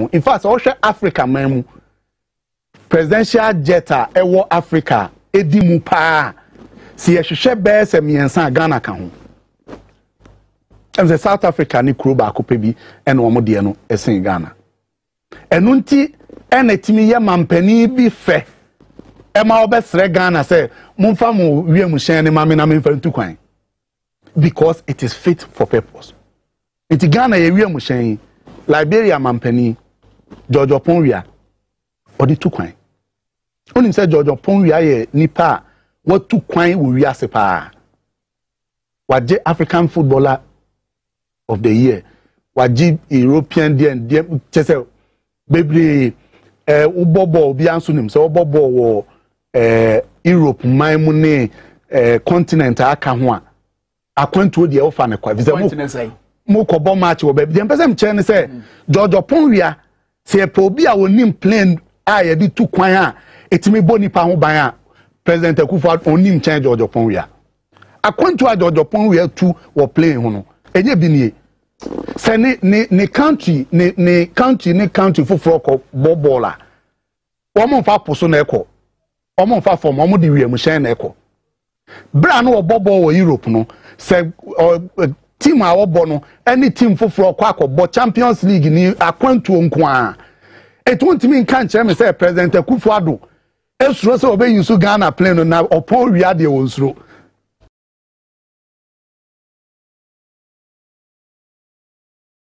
ho in fact sɛ ɔhwɛ africa man mu presidential jet a ɛwɔ africa ɛdi mu paa si yɛhwehwɛ bɛɛ sɛ mmiɛnsa ghana ka ho ɛm sɛ south africa ne kuro baako pɛ bi ɛna wɔn deɛ no ɛsen ghana ɛnu nti ɛna etimi yɛ mampanin bi fɛ ɛma ɔbɛsrɛ ghana sɛ momfa mo wiem hyɛn ne maame na memfa ntu kwan because it is fit for purpose nti ghana yɛ wiem hyɛn liberia mampanin George ponwia ɔde tu kwan onim sɛ gyɔgyɔ ponwia yɛ nipa a watu kwan wɔ wiase paa wagye african footballer of the year wagye european deɛ deɛ kyɛ sɛ bebree ɛɛ wobɔ bɔɔl bi anso nim sɛ wobɔ bɔɔl wɔ ɛɛ europe man mu ne ɛɛ continent a aka ho a akwantuo deɛ wofa ne kwa fisɛ mo mo kɔ bɔ match wɔ baabi deɛ mpɛ sɛ nkyɛn sɛ gyɔgyɔ ponwia sɛ yɛpɛ obi a onim plane a yɛde tu kwan a ɛtumi bɔ nipa ho ban a president akufo onim nkyɛn george ɔpɔnwia akwantu a george ɔpɔnwia tu wɔ plane ho no ɛnyɛ bi nie sɛ ne ne ne country ne ne country ne country foforɔ kɔ bɔ bɔɔl a wɔn mfa po so na ɛkɔ wɔn mfa fam wɔn de wiem na ɛkɔ bere a no wɔbɔ bɔɔl wɔ europe no sɛ ɔ team a wɔbɔ no ɛne team foforɔ kɔ akɔbɔ champions league ni akwantuo nko a etu ntumi nka nkyɛn mi sɛ president akufo ado esuro sɛ ɔbɛyi nso ghana plane no na ɔpɔn wia deɛ wɔn suro.